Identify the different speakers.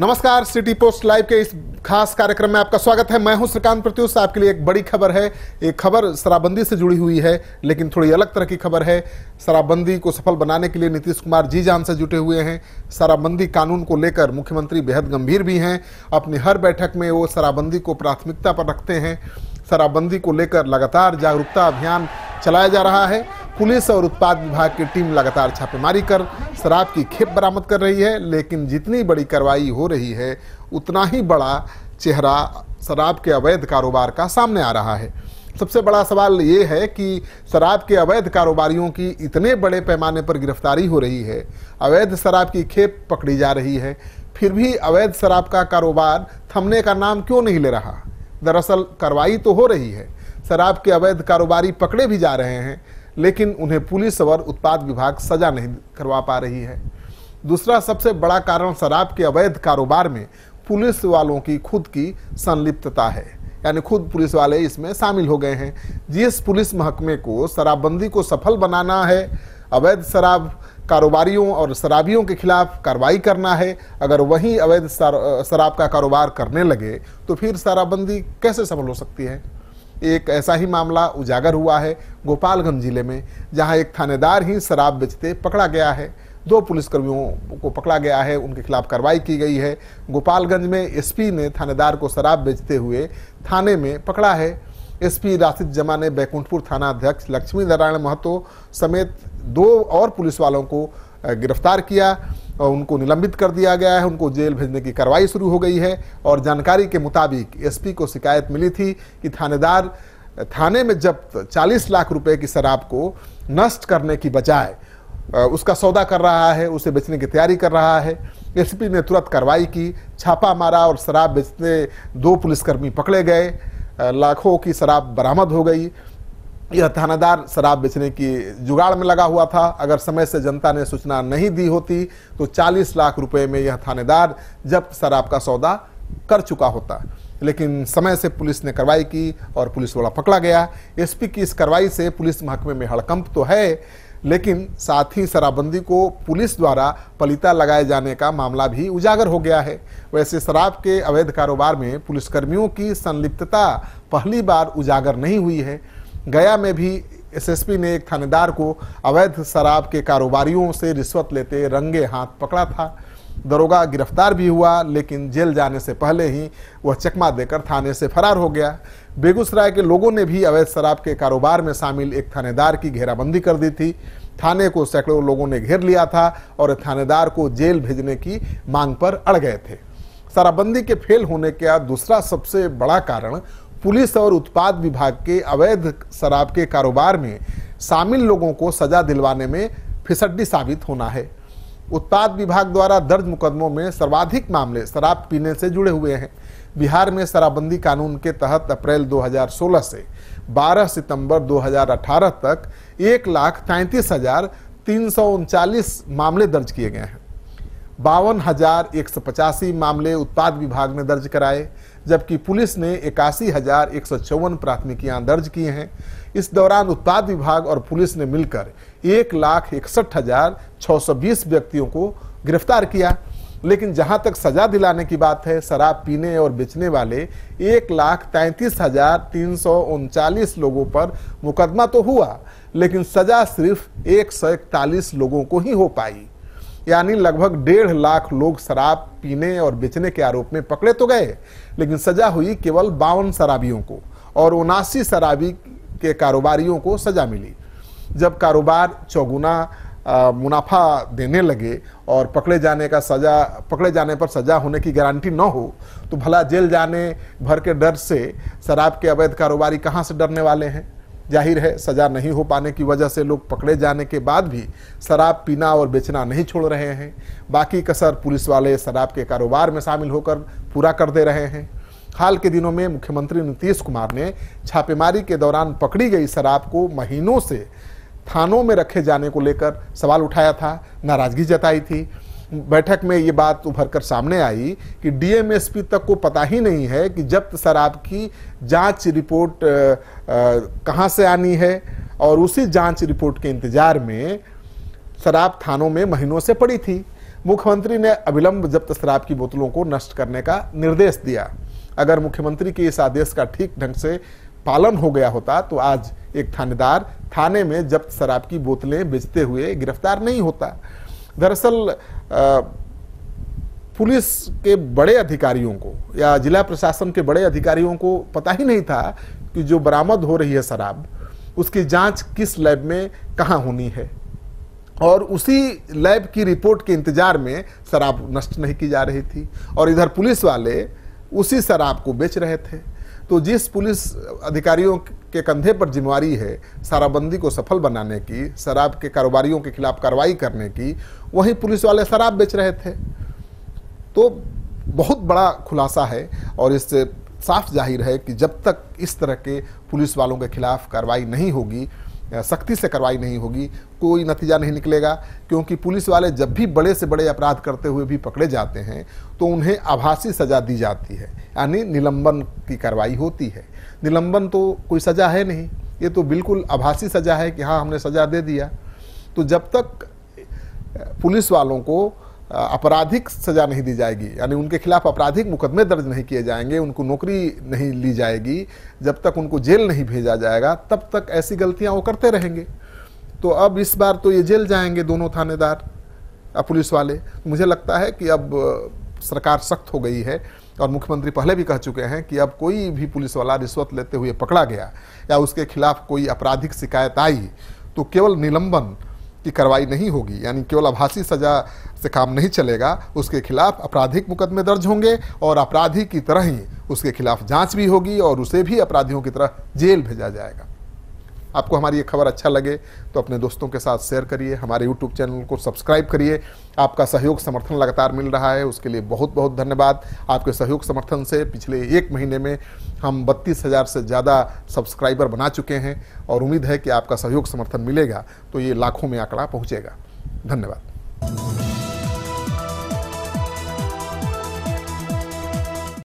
Speaker 1: नमस्कार city post live के इस खास कार्यक्रम में आपका स्वागत है मैं हूं श्रीकांत प्रत्युष आपके लिए एक बड़ी खबर है एक खबर शराबबंदी से जुड़ी हुई है लेकिन थोड़ी अलग तरह की खबर है शराबबंदी को सफल बनाने के लिए नीतीश कुमार जी जान से जुटे हुए हैं शराबबंदी कानून को लेकर मुख्यमंत्री बेहद गंभीर भी हैं अपनी हर बैठक में वो शराबबंदी को प्राथमिकता पर रखते हैं शराबबंदी को लेकर लगातार जागरूकता अभियान चलाया जा रहा है पुलिस और उत्पाद विभाग की टीम लगातार छापेमारी कर शराब की खेप बरामद कर रही है लेकिन जितनी बड़ी कार्रवाई हो रही है उतना ही बड़ा चेहरा शराब के अवैध कारोबार का सामने आ रहा है सबसे बड़ा सवाल ये है कि शराब के अवैध कारोबारियों की इतने बड़े पैमाने पर गिरफ्तारी हो रही है अवैध शराब की खेप पकड़ी जा रही है फिर भी अवैध शराब का कारोबार थमने का नाम क्यों नहीं ले रहा दरअसल कार्रवाई तो हो रही है शराब के अवैध कारोबारी पकड़े भी जा रहे हैं लेकिन उन्हें पुलिस और उत्पाद विभाग सजा नहीं करवा पा रही है दूसरा सबसे बड़ा कारण शराब के अवैध कारोबार में पुलिस वालों की खुद की संलिप्तता है यानी खुद पुलिस वाले इसमें शामिल हो गए हैं जिस पुलिस महकमे को शराबबंदी को सफल बनाना है अवैध शराब कारोबारियों और शराबियों के खिलाफ कार्रवाई करना है अगर वहीं अवैध शराब का कारोबार करने लगे तो फिर शराबबंदी कैसे सफल हो सकती है एक ऐसा ही मामला उजागर हुआ है गोपालगंज जिले में जहां एक थानेदार ही शराब बेचते पकड़ा गया है दो पुलिसकर्मियों को पकड़ा गया है उनके खिलाफ कार्रवाई की गई है गोपालगंज में एसपी ने थानेदार को शराब बेचते हुए थाने में पकड़ा है एसपी राशिद जमा ने बैकुंठपुर थाना अध्यक्ष लक्ष्मी नारायण महतो समेत दो और पुलिस वालों को गिरफ्तार किया उनको निलंबित कर दिया गया है उनको जेल भेजने की कार्रवाई शुरू हो गई है और जानकारी के मुताबिक एसपी को शिकायत मिली थी कि थानेदार थाने में जब्त 40 लाख रुपए की शराब को नष्ट करने की बजाय उसका सौदा कर रहा है उसे बेचने की तैयारी कर रहा है एसपी ने तुरंत कार्रवाई की छापा मारा और शराब बेचने दो पुलिसकर्मी पकड़े गए लाखों की शराब बरामद हो गई यह थानेदार शराब बेचने की जुगाड़ में लगा हुआ था अगर समय से जनता ने सूचना नहीं दी होती तो 40 लाख रुपए में यह थानेदार जब शराब का सौदा कर चुका होता लेकिन समय से पुलिस ने कार्रवाई की और पुलिस वाला पकड़ा गया एसपी की इस कार्रवाई से पुलिस महकमे में हड़कंप तो है लेकिन साथ ही शराबबंदी को पुलिस द्वारा पलिता लगाए जाने का मामला भी उजागर हो गया है वैसे शराब के अवैध कारोबार में पुलिसकर्मियों की संलिप्तता पहली बार उजागर नहीं हुई है गया में भी एसएसपी ने एक थानेदार को अवैध शराब के कारोबारियों से रिश्वत लेते रंगे हाथ पकड़ा था दरोगा गिरफ्तार भी हुआ लेकिन जेल जाने से पहले ही वह चकमा देकर थाने से फरार हो गया बेगूसराय के लोगों ने भी अवैध शराब के कारोबार में शामिल एक थानेदार की घेराबंदी कर दी थी थाने को सैकड़ों लोगों ने घेर लिया था और थानेदार को जेल भेजने की मांग पर अड़ गए थे शराबबंदी के फेल होने का दूसरा सबसे बड़ा कारण पुलिस और उत्पाद विभाग के अवैध शराब के कारोबार में शामिल लोगों को सजा दिलवाने में फिसड्डी साबित होना है उत्पाद विभाग द्वारा दर्ज मुकदमों में सर्वाधिक मामले शराब पीने से जुड़े हुए हैं बिहार में शराबबंदी कानून के तहत अप्रैल 2016 से 12 सितंबर 2018 तक एक लाख तैंतीस हजार तीन मामले दर्ज किए गए हैं बावन मामले उत्पाद विभाग ने दर्ज कराए जबकि पुलिस ने इक्यासी हजार एक सौ चौवन प्राथमिकियाँ दर्ज किए हैं इस दौरान उत्पाद विभाग और पुलिस ने मिलकर एक लाख इकसठ हजार छः सौ बीस व्यक्तियों को गिरफ्तार किया लेकिन जहां तक सजा दिलाने की बात है शराब पीने और बेचने वाले एक लाख तैंतीस हजार तीन सौ उनचालीस लोगों पर मुकदमा तो हुआ लेकिन सजा सिर्फ एक सौ इकतालीस लोगों को ही हो पाई यानी लगभग डेढ़ लाख लोग शराब पीने और बेचने के आरोप में पकड़े तो गए लेकिन सजा हुई केवल बावन शराबियों को और उनासी शराबी के कारोबारियों को सजा मिली जब कारोबार चौगुना मुनाफा देने लगे और पकड़े जाने का सजा पकड़े जाने पर सजा होने की गारंटी न हो तो भला जेल जाने भर के डर से शराब के अवैध कारोबारी कहाँ से डरने वाले हैं जाहिर है सज़ा नहीं हो पाने की वजह से लोग पकड़े जाने के बाद भी शराब पीना और बेचना नहीं छोड़ रहे हैं बाकी कसर पुलिस वाले शराब के कारोबार में शामिल होकर पूरा कर दे रहे हैं हाल के दिनों में मुख्यमंत्री नीतीश कुमार ने छापेमारी के दौरान पकड़ी गई शराब को महीनों से थानों में रखे जाने को लेकर सवाल उठाया था नाराज़गी जताई थी बैठक में ये बात उभर कर सामने आई कि डीएमएसपी तक को पता ही नहीं है कि जब्त शराब की जांच रिपोर्ट कहाँ से आनी है और उसी जांच रिपोर्ट के इंतजार में शराब थानों में महीनों से पड़ी थी मुख्यमंत्री ने अविलंब जब्त शराब की बोतलों को नष्ट करने का निर्देश दिया अगर मुख्यमंत्री के इस आदेश का ठीक ढंग से पालन हो गया होता तो आज एक थानेदार थाने में जब्त शराब की बोतलें बेचते हुए गिरफ्तार नहीं होता दरअसल पुलिस के बड़े अधिकारियों को या जिला प्रशासन के बड़े अधिकारियों को पता ही नहीं था कि जो बरामद हो रही है शराब उसकी जांच किस लैब में कहाँ होनी है और उसी लैब की रिपोर्ट के इंतजार में शराब नष्ट नहीं की जा रही थी और इधर पुलिस वाले उसी शराब को बेच रहे थे तो जिस पुलिस अधिकारियों के कंधे पर जिम्मेवारी है शराबबंदी को सफल बनाने की शराब के कारोबारियों के खिलाफ कार्रवाई करने की वहीं पुलिस वाले शराब बेच रहे थे तो बहुत बड़ा खुलासा है और इससे साफ जाहिर है कि जब तक इस तरह के पुलिस वालों के खिलाफ कार्रवाई नहीं होगी सख्ती से कार्रवाई नहीं होगी कोई नतीजा नहीं निकलेगा क्योंकि पुलिस वाले जब भी बड़े से बड़े अपराध करते हुए भी पकड़े जाते हैं तो उन्हें आभासी सजा दी जाती है यानी निलंबन की कार्रवाई होती है निलंबन तो कोई सजा है नहीं ये तो बिल्कुल आभासी सजा है कि हाँ हमने सजा दे दिया तो जब तक पुलिस वालों को आपराधिक सजा नहीं दी जाएगी यानी उनके खिलाफ आपराधिक मुकदमे दर्ज नहीं किए जाएंगे उनको नौकरी नहीं ली जाएगी जब तक उनको जेल नहीं भेजा जाएगा तब तक ऐसी गलतियां वो करते रहेंगे तो अब इस बार तो ये जेल जाएंगे दोनों थानेदार पुलिस वाले तो मुझे लगता है कि अब सरकार सख्त हो गई है और मुख्यमंत्री पहले भी कह चुके हैं कि अब कोई भी पुलिस वाला रिश्वत लेते हुए पकड़ा गया या उसके खिलाफ कोई आपराधिक शिकायत आई तो केवल निलंबन की कार्रवाई नहीं होगी यानी केवल आभासी सजा से काम नहीं चलेगा उसके खिलाफ आपराधिक मुकदमे दर्ज होंगे और अपराधी की तरह ही उसके खिलाफ जांच भी होगी और उसे भी अपराधियों की तरह जेल भेजा जाएगा आपको हमारी ये खबर अच्छा लगे तो अपने दोस्तों के साथ शेयर करिए हमारे यूट्यूब चैनल को सब्सक्राइब करिए आपका सहयोग समर्थन लगातार मिल रहा है उसके लिए बहुत बहुत धन्यवाद आपके सहयोग समर्थन से पिछले एक महीने में हम बत्तीस हज़ार से ज़्यादा सब्सक्राइबर बना चुके हैं और उम्मीद है कि आपका सहयोग समर्थन मिलेगा तो ये लाखों में आंकड़ा पहुँचेगा धन्यवाद